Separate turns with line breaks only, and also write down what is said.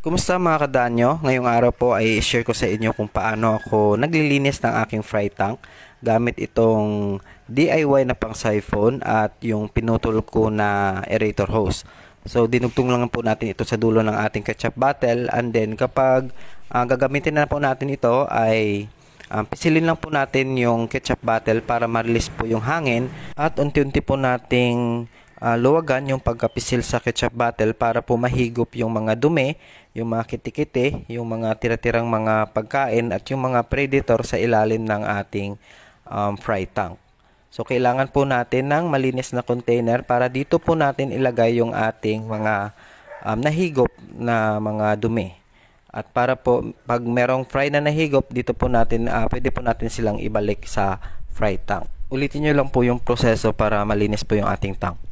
Kumusta mga kadanyo? Ngayong araw po ay share ko sa inyo kung paano ako naglilinis ng aking fry tank gamit itong DIY na pang siphon at yung pinutol ko na aerator hose. So dinugtong lang po natin ito sa dulo ng ating ketchup bottle and then kapag uh, gagamitin na po natin ito ay um, pisilin lang po natin yung ketchup bottle para ma-release po yung hangin at unti-unti po nating uh, luwagan yung pagkapisil sa ketchup bottle para po mahigop yung mga dumi, yung mga kitikite, yung mga tiratirang mga pagkain at yung mga predator sa ilalim ng ating um, fry tank. So kailangan po natin ng malinis na container para dito po natin ilagay yung ating mga um, nahigop na mga dumi. At para po pag merong fry na nahigop, dito po natin uh, pwede po natin silang ibalik sa fry tank. Ulitin niyo lang po yung proseso para malinis po yung ating tank.